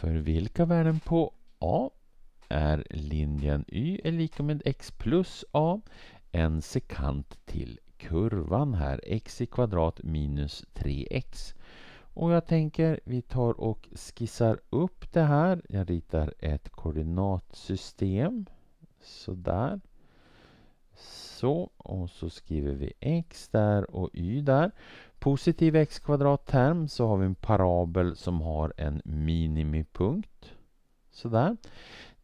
För vilka värden på A är linjen y är lika med x plus a, en sekant till kurvan här, x i kvadrat minus 3x. Och jag tänker vi tar och skissar upp det här. Jag ritar ett koordinatsystem. Sådär så. Och så skriver vi x där och y där. Positiv x kvadratterm så har vi en parabel som har en minimipunkt. Sådär.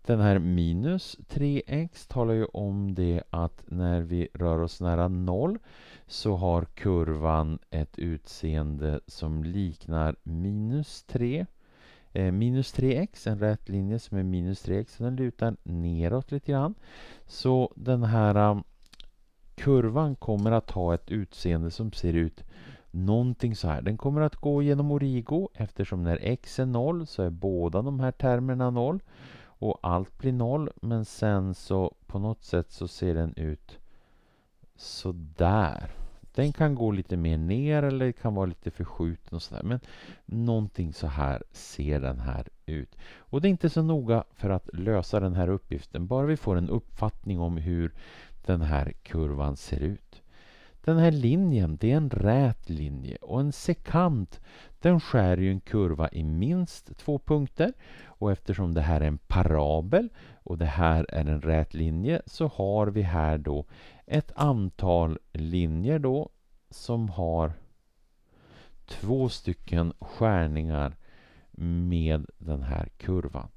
Den här minus 3x talar ju om det att när vi rör oss nära noll så har kurvan ett utseende som liknar minus 3 eh, minus 3x, en rät linje som är minus 3x, den lutar neråt lite grann. Så den här kurvan kommer att ha ett utseende som ser ut någonting så här. Den kommer att gå genom origo eftersom när x är 0 så är båda de här termerna 0 och allt blir 0 men sen så på något sätt så ser den ut så där. Den kan gå lite mer ner eller kan vara lite förskjuten och sådär. Men någonting så här ser den här ut. Och det är inte så noga för att lösa den här uppgiften. Bara vi får en uppfattning om hur den här kurvan ser ut. Den här linjen, det är en rät linje och en sekant den skär ju en kurva i minst två punkter och eftersom det här är en parabel och det här är en rät linje så har vi här då ett antal linjer då som har två stycken skärningar med den här kurvan.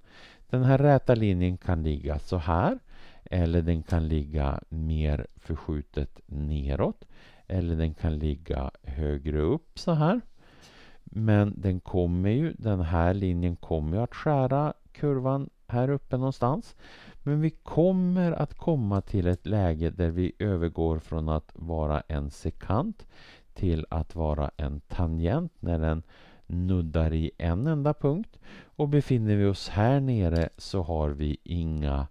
Den här räta linjen kan ligga så här eller den kan ligga mer förskjutet neråt eller den kan ligga högre upp så här. Men den kommer ju, den här linjen kommer ju att skära kurvan här uppe någonstans. Men vi kommer att komma till ett läge där vi övergår från att vara en sekant till att vara en tangent när den nuddar i en enda punkt. Och befinner vi oss här nere så har vi inga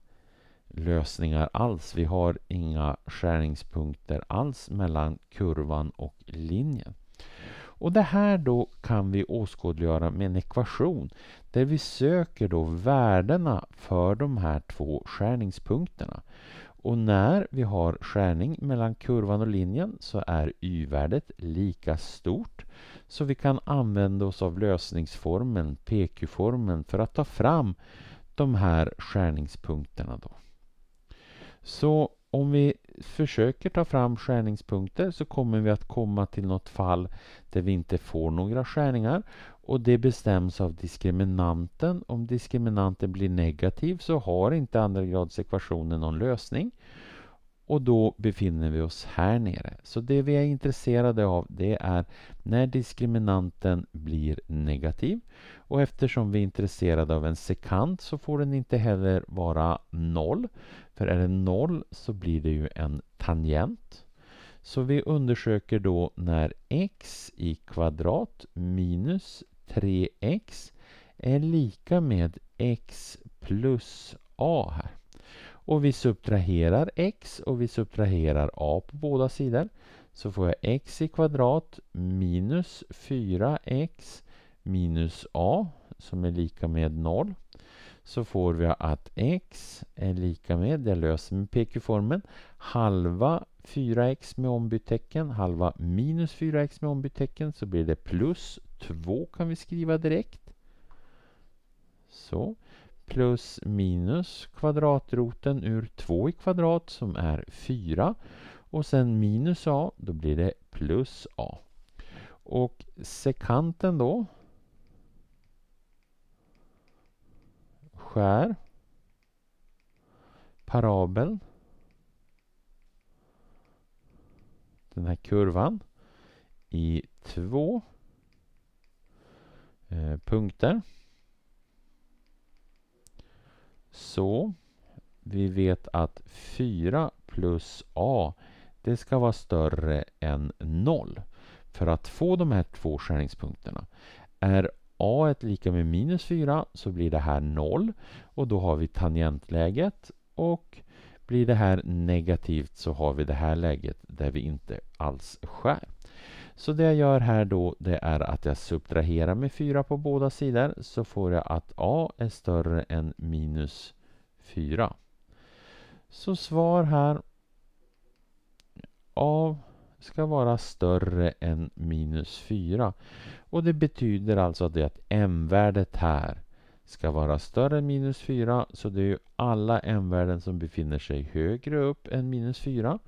lösningar alls. Vi har inga skärningspunkter alls mellan kurvan och linjen. Och det här då kan vi åskådliggöra med en ekvation där vi söker då värdena för de här två skärningspunkterna. Och när vi har skärning mellan kurvan och linjen så är y-värdet lika stort. Så vi kan använda oss av lösningsformeln, pq-formeln, för att ta fram de här skärningspunkterna. Då. Så om vi försöker ta fram skärningspunkter så kommer vi att komma till något fall där vi inte får några skärningar och det bestäms av diskriminanten. Om diskriminanten blir negativ så har inte andragradsekvationen någon lösning och då befinner vi oss här nere. Så det vi är intresserade av det är när diskriminanten blir negativ och eftersom vi är intresserade av en sekant så får den inte heller vara noll. För är den noll så blir det ju en tangent. Så vi undersöker då när x i kvadrat minus 3x är lika med x plus a här. Och vi subtraherar x och vi subtraherar a på båda sidor. Så får jag x i kvadrat minus 4x minus a som är lika med 0. Så får vi att x är lika med, jag löser med pq formen halva 4x med ombytt tecken, halva minus 4x med ombytt tecken, så blir det plus 2 kan vi skriva direkt. Så plus minus kvadratroten ur 2 i kvadrat som är 4 och sen minus a, då blir det plus a. Och sekanten då skär parabeln den här kurvan i två eh, punkter. Så vi vet att 4 plus a det ska vara större än 0. För att få de här två skärningspunkterna. Är a lika med minus 4 så blir det här 0 och då har vi tangentläget och blir det här negativt så har vi det här läget där vi inte alls skär. Så det jag gör här då det är att jag subtraherar med 4 på båda sidor så får jag att a är större än minus 4. Så svar här A ska vara större än minus 4. Och det betyder alltså att, det att m-värdet här ska vara större än minus 4. Så det är ju alla m-värden som befinner sig högre upp än minus 4.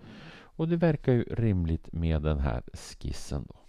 Och det verkar ju rimligt med den här skissen. Då.